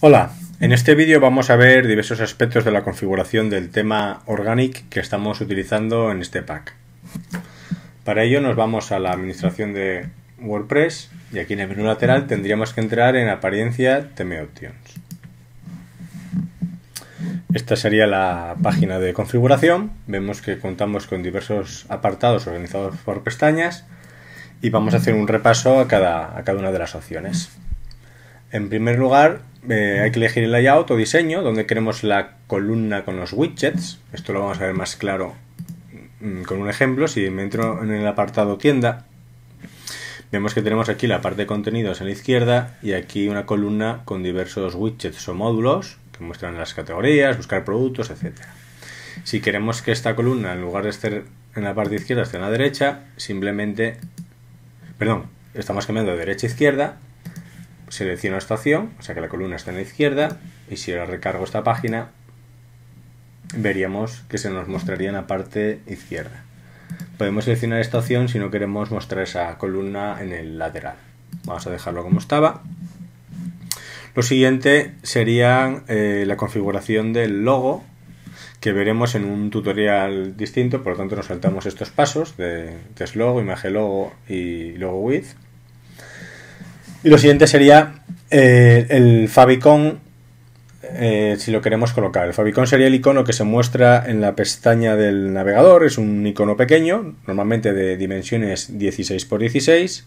Hola, en este vídeo vamos a ver diversos aspectos de la configuración del tema Organic que estamos utilizando en este pack. Para ello nos vamos a la administración de WordPress y aquí en el menú lateral tendríamos que entrar en apariencia Theme Options. Esta sería la página de configuración. Vemos que contamos con diversos apartados organizados por pestañas y vamos a hacer un repaso a cada, a cada una de las opciones. En primer lugar, eh, hay que elegir el layout o diseño, donde queremos la columna con los widgets. Esto lo vamos a ver más claro mm, con un ejemplo. Si me entro en el apartado tienda, vemos que tenemos aquí la parte de contenidos en la izquierda y aquí una columna con diversos widgets o módulos que muestran las categorías, buscar productos, etcétera. Si queremos que esta columna, en lugar de estar en la parte izquierda, esté en la derecha, simplemente... Perdón, estamos cambiando de derecha a izquierda, selecciono esta opción, o sea que la columna está en la izquierda, y si ahora recargo esta página, veríamos que se nos mostraría en la parte izquierda. Podemos seleccionar esta opción si no queremos mostrar esa columna en el lateral. Vamos a dejarlo como estaba. Lo siguiente sería eh, la configuración del logo, que veremos en un tutorial distinto, por lo tanto nos saltamos estos pasos de test logo, imagen logo y logo width. Y lo siguiente sería eh, el favicon, eh, si lo queremos colocar. El favicon sería el icono que se muestra en la pestaña del navegador. Es un icono pequeño, normalmente de dimensiones 16x16.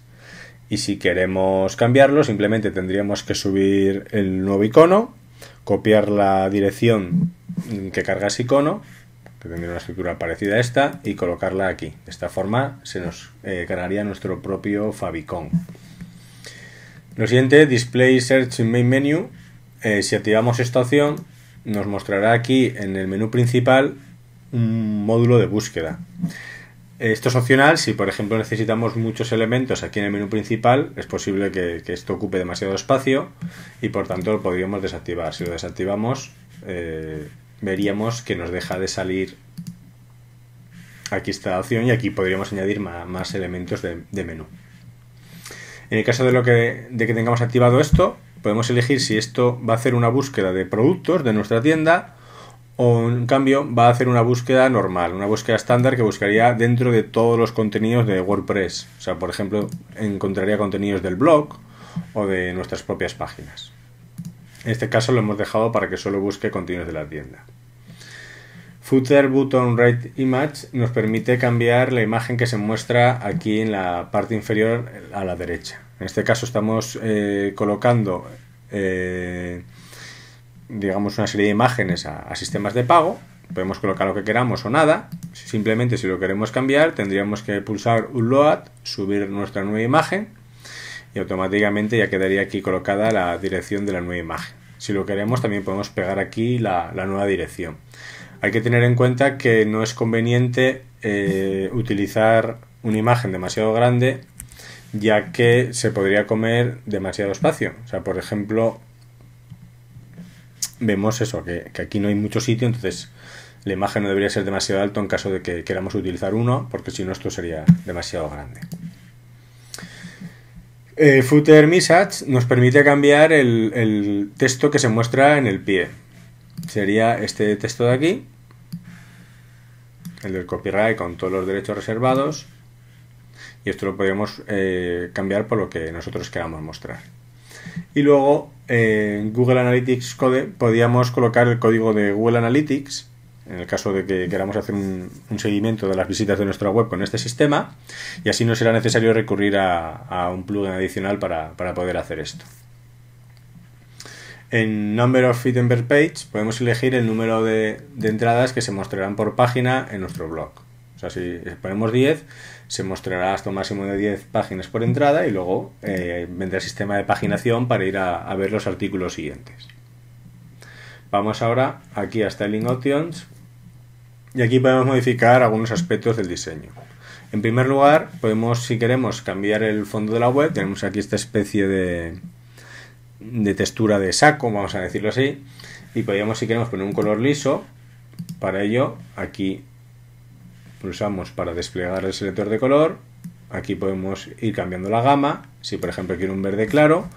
Y si queremos cambiarlo, simplemente tendríamos que subir el nuevo icono, copiar la dirección que carga ese icono, que tendría una estructura parecida a esta, y colocarla aquí. De esta forma se nos eh, cargaría nuestro propio favicon. Lo siguiente, Display Search in Main Menu. Eh, si activamos esta opción, nos mostrará aquí en el menú principal un módulo de búsqueda. Esto es opcional, si por ejemplo necesitamos muchos elementos aquí en el menú principal, es posible que, esto ocupe demasiado espacio y por tanto lo podríamos desactivar. Si lo desactivamos, eh, veríamos que nos deja de salir aquí esta opción y aquí podríamos añadir más, elementos de menú. En el caso de, lo que, de que tengamos activado esto, podemos elegir si esto va a hacer una búsqueda de productos de nuestra tienda o en cambio va a hacer una búsqueda normal, una búsqueda estándar que buscaría dentro de todos los contenidos de WordPress. O sea, por ejemplo, encontraría contenidos del blog o de nuestras propias páginas. En este caso lo hemos dejado para que solo busque contenidos de la tienda. Footer Button Right Image nos permite cambiar la imagen que se muestra aquí en la parte inferior a la derecha. En este caso estamos eh, colocando eh, digamos una serie de imágenes a, sistemas de pago. Podemos colocar lo que queramos o nada. Simplemente si lo queremos cambiar tendríamos que pulsar un load, subir nuestra nueva imagen y automáticamente ya quedaría aquí colocada la dirección de la nueva imagen. Si lo queremos también podemos pegar aquí la nueva dirección hay que tener en cuenta que no es conveniente eh, utilizar una imagen demasiado grande ya que se podría comer demasiado espacio. O sea, por ejemplo, vemos eso, que, aquí no hay mucho sitio, entonces la imagen no debería ser demasiado alto en caso de que queramos utilizar uno, porque si no esto sería demasiado grande. Eh, footer Message nos permite cambiar el texto que se muestra en el pie sería este texto de aquí, el del copyright con todos los derechos reservados, y esto lo podríamos eh, cambiar por lo que nosotros queramos mostrar. Y luego en Google Analytics Code podríamos colocar el código de Google Analytics, en el caso de que queramos hacer un, seguimiento de las visitas de nuestra web con este sistema, y así no será necesario recurrir a, un plugin adicional para poder hacer esto. En Number of Items per Page podemos elegir el número de, entradas que se mostrarán por página en nuestro blog. O sea, si ponemos 10, se mostrará hasta un máximo de 10 páginas por entrada y luego eh, vendrá el sistema de paginación para ir a, a, ver los artículos siguientes. Vamos ahora aquí a Styling Options y aquí podemos modificar algunos aspectos del diseño. En primer lugar, podemos, si queremos, cambiar el fondo de la web. Tenemos aquí esta especie de, de textura de saco, vamos a decirlo así, y podríamos si queremos poner un color liso, para ello aquí pulsamos para desplegar el selector de color, aquí podemos ir cambiando la gama, si por ejemplo quiero un verde claro,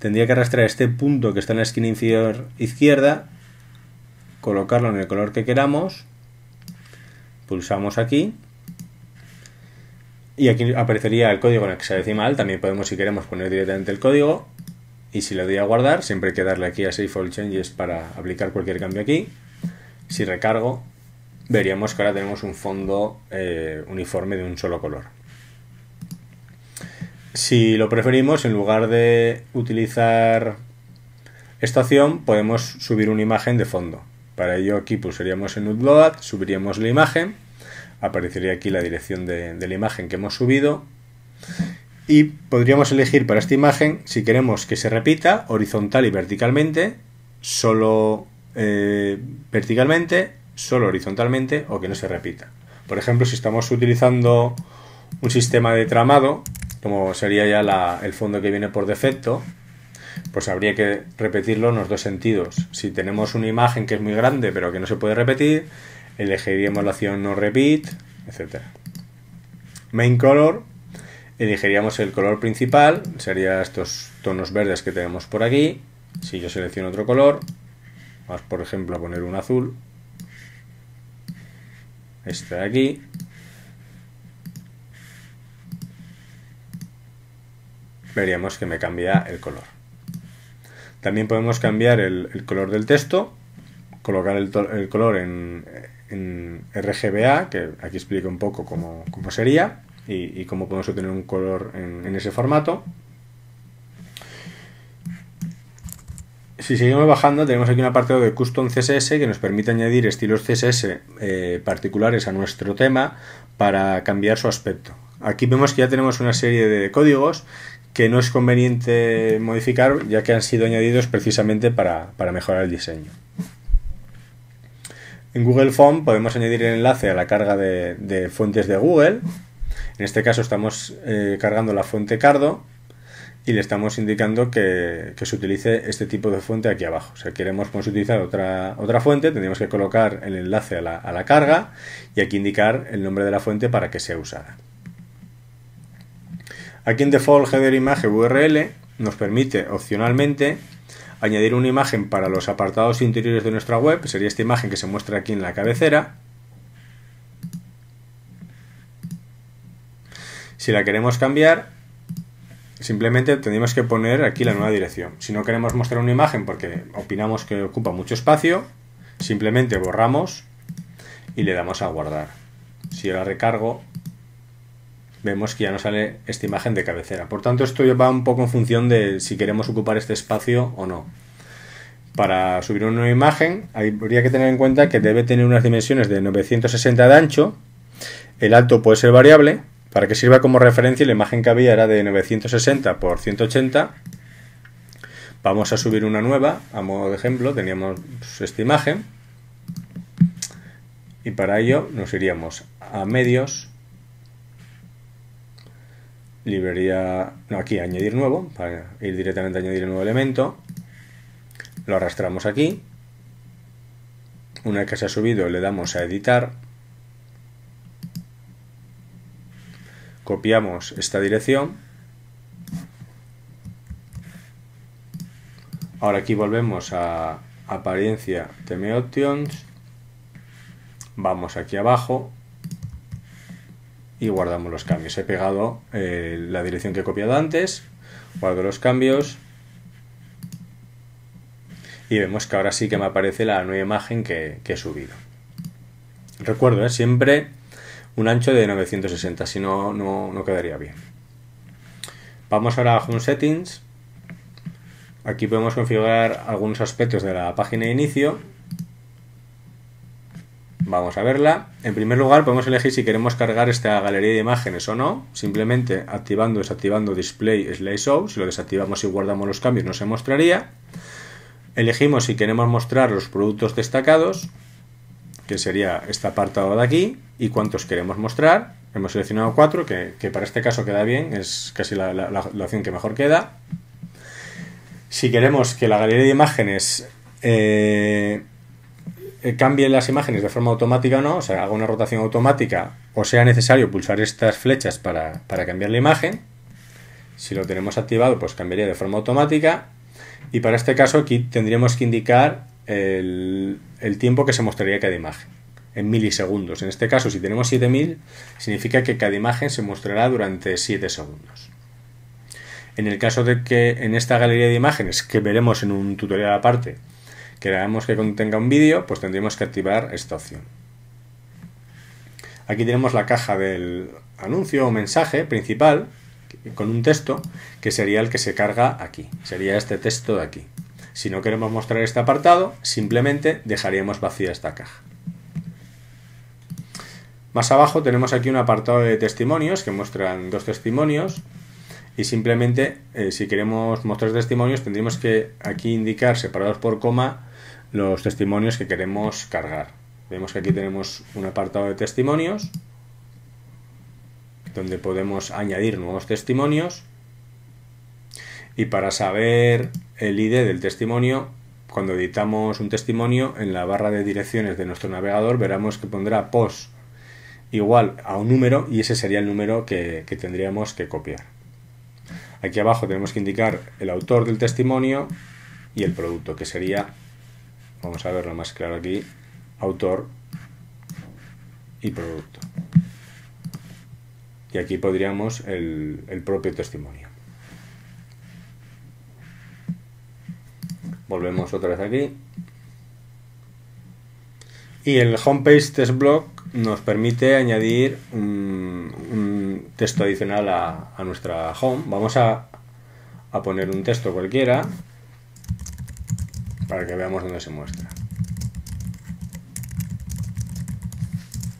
tendría que arrastrar este punto que está en la esquina inferior izquierda, colocarlo en el color que queramos, pulsamos aquí, y aquí aparecería el código en hexadecimal, también podemos si queremos poner directamente el código, y si le doy a guardar, siempre hay que darle aquí a Save All Changes para aplicar cualquier cambio aquí. Si recargo, veríamos que ahora tenemos un fondo eh, uniforme de un solo color. Si lo preferimos, en lugar de utilizar esta opción, podemos subir una imagen de fondo. Para ello aquí pulsaríamos en Upload, subiríamos la imagen, aparecería aquí la dirección de la imagen que hemos subido, y podríamos elegir para esta imagen si queremos que se repita horizontal y verticalmente, solo eh, verticalmente, solo horizontalmente o que no se repita. Por ejemplo, si estamos utilizando un sistema de tramado, como sería ya la, el fondo que viene por defecto, pues habría que repetirlo en los dos sentidos. Si tenemos una imagen que es muy grande pero que no se puede repetir, elegiríamos la opción no repeat, etc. Main color elegiríamos el color principal, sería estos tonos verdes que tenemos por aquí. Si yo selecciono otro color, vamos por ejemplo a poner un azul, este de aquí, veríamos que me cambia el color. También podemos cambiar el, color del texto, colocar el, color en, RGBA, que aquí explico un poco cómo, cómo sería y, cómo podemos obtener un color en, ese formato. Si seguimos bajando, tenemos aquí un apartado de Custom CSS que nos permite añadir estilos CSS eh, particulares a nuestro tema para cambiar su aspecto. Aquí vemos que ya tenemos una serie de códigos que no es conveniente modificar ya que han sido añadidos precisamente para, mejorar el diseño. En Google Font podemos añadir el enlace a la carga de fuentes de Google en este caso estamos eh, cargando la fuente cardo y le estamos indicando que, se utilice este tipo de fuente aquí abajo. Si queremos pues, utilizar otra, otra fuente, tendríamos que colocar el enlace a la, a la, carga y aquí indicar el nombre de la fuente para que sea usada. Aquí en default header image URL nos permite opcionalmente añadir una imagen para los apartados interiores de nuestra web, sería esta imagen que se muestra aquí en la cabecera, Si la queremos cambiar, simplemente tendríamos que poner aquí la nueva dirección. Si no queremos mostrar una imagen porque opinamos que ocupa mucho espacio, simplemente borramos y le damos a guardar. Si yo la recargo, vemos que ya no sale esta imagen de cabecera. Por tanto, esto va un poco en función de si queremos ocupar este espacio o no. Para subir una imagen, habría que tener en cuenta que debe tener unas dimensiones de 960 de ancho, el alto puede ser variable, para que sirva como referencia, la imagen que había era de 960 por 180. Vamos a subir una nueva, a modo de ejemplo, teníamos pues, esta imagen. Y para ello nos iríamos a medios, librería, no, aquí añadir nuevo, para ir directamente a añadir el nuevo elemento. Lo arrastramos aquí. Una vez que se ha subido le damos a editar copiamos esta dirección. Ahora aquí volvemos a apariencia TM Options. Vamos aquí abajo y guardamos los cambios. He pegado eh, la dirección que he copiado antes, guardo los cambios y vemos que ahora sí que me aparece la nueva imagen que, he subido. Recuerdo, ¿eh? siempre un ancho de 960, si no, no, quedaría bien. Vamos ahora a Home Settings. Aquí podemos configurar algunos aspectos de la página de inicio. Vamos a verla. En primer lugar podemos elegir si queremos cargar esta galería de imágenes o no. Simplemente activando o desactivando Display Slideshow. Si lo desactivamos y guardamos los cambios no se mostraría. Elegimos si queremos mostrar los productos destacados que sería este apartado de aquí, y cuántos queremos mostrar. Hemos seleccionado cuatro, que, para este caso queda bien, es casi la, opción que mejor queda. Si queremos que la galería de imágenes eh, eh, cambie las imágenes de forma automática o no, o sea, haga una rotación automática, o sea necesario pulsar estas flechas para, para cambiar la imagen. Si lo tenemos activado, pues cambiaría de forma automática. Y para este caso aquí tendríamos que indicar el, tiempo que se mostraría cada imagen en milisegundos. En este caso, si tenemos 7000, significa que cada imagen se mostrará durante 7 segundos. En el caso de que en esta galería de imágenes, que veremos en un tutorial aparte, queramos que contenga un vídeo, pues tendremos que activar esta opción. Aquí tenemos la caja del anuncio o mensaje principal con un texto que sería el que se carga aquí. Sería este texto de aquí. Si no queremos mostrar este apartado, simplemente dejaríamos vacía esta caja. Más abajo tenemos aquí un apartado de testimonios que muestran dos testimonios y simplemente eh, si queremos mostrar testimonios tendríamos que aquí indicar separados por coma los testimonios que queremos cargar. Vemos que aquí tenemos un apartado de testimonios donde podemos añadir nuevos testimonios y para saber el ID del testimonio, cuando editamos un testimonio, en la barra de direcciones de nuestro navegador veremos que pondrá post igual a un número y ese sería el número que, tendríamos que copiar. Aquí abajo tenemos que indicar el autor del testimonio y el producto, que sería, vamos a verlo más claro aquí, autor y producto. Y aquí podríamos el propio testimonio. Volvemos otra vez aquí. Y el homepage test block nos permite añadir un, texto adicional a, nuestra home. Vamos a, a poner un texto cualquiera para que veamos dónde se muestra.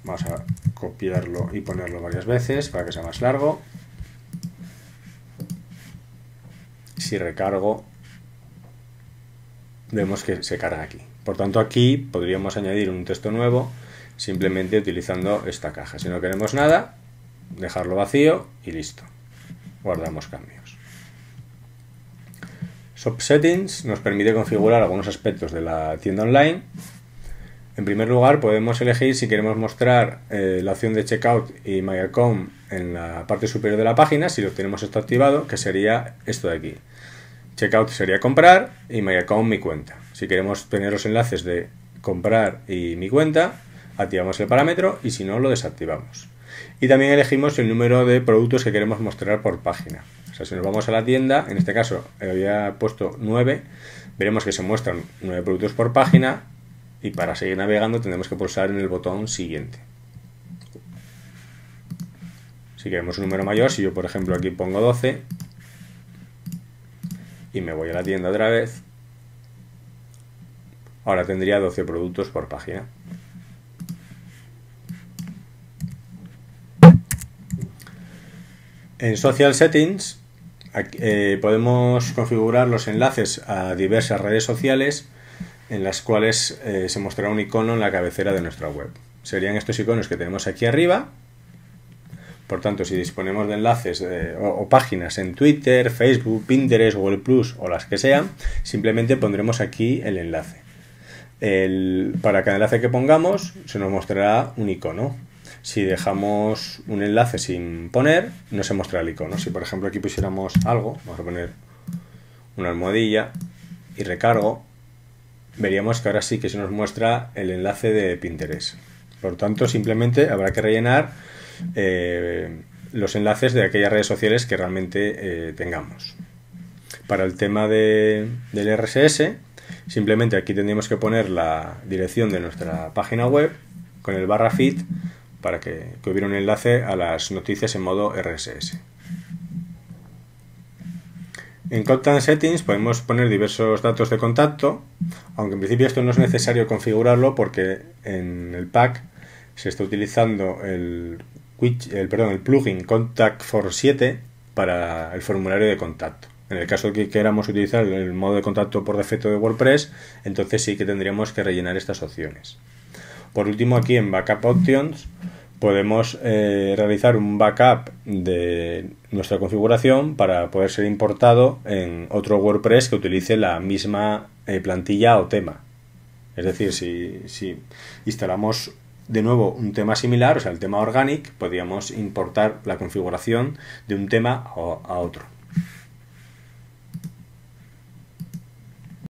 Vamos a copiarlo y ponerlo varias veces para que sea más largo. Si recargo, vemos que se carga aquí. Por tanto, aquí podríamos añadir un texto nuevo simplemente utilizando esta caja. Si no queremos nada, dejarlo vacío y listo. Guardamos cambios. Shop Settings nos permite configurar algunos aspectos de la tienda online. En primer lugar, podemos elegir si queremos mostrar eh, la opción de Checkout y My en la parte superior de la página, si lo tenemos esto activado, que sería esto de aquí. Checkout sería comprar y my account mi cuenta. Si queremos tener los enlaces de comprar y mi cuenta, activamos el parámetro y si no lo desactivamos. Y también elegimos el número de productos que queremos mostrar por página. O sea, si nos vamos a la tienda, en este caso eh, había puesto 9, veremos que se muestran 9 productos por página y para seguir navegando tenemos que pulsar en el botón siguiente. Si queremos un número mayor, si yo por ejemplo aquí pongo 12, y me voy a la tienda otra vez, ahora tendría 12 productos por página. En Social Settings eh, podemos configurar los enlaces a diversas redes sociales en las cuales eh, se mostrará un icono en la cabecera de nuestra web. Serían estos iconos que tenemos aquí arriba, por tanto, si disponemos de enlaces eh, o, páginas en Twitter, Facebook, Pinterest, Google Plus o las que sean, simplemente pondremos aquí el enlace. para cada enlace que pongamos se nos mostrará un icono. Si dejamos un enlace sin poner, no se mostrará el icono. Si por ejemplo aquí pusiéramos algo, vamos a poner una almohadilla y recargo, veríamos que ahora sí que se nos muestra el enlace de Pinterest. Por tanto, simplemente habrá que rellenar eh, los enlaces de aquellas redes sociales que realmente eh, tengamos. Para el tema del RSS, simplemente aquí tendríamos que poner la dirección de nuestra página web con el barra fit para que, hubiera un enlace a las noticias en modo RSS. En Contact Settings podemos poner diversos datos de contacto, aunque en principio esto no es necesario configurarlo porque en el pack se está utilizando el el, plugin Contact for 7 para el formulario de contacto. En el caso de que queramos utilizar el modo de contacto por defecto de WordPress, entonces sí que tendríamos que rellenar estas opciones. Por último, aquí en Backup Options podemos eh, realizar un backup de nuestra configuración para poder ser importado en otro WordPress que utilice la misma eh, plantilla o tema. Es decir, si, si instalamos de nuevo un tema similar, o sea, el tema organic, podríamos importar la configuración de un tema a otro.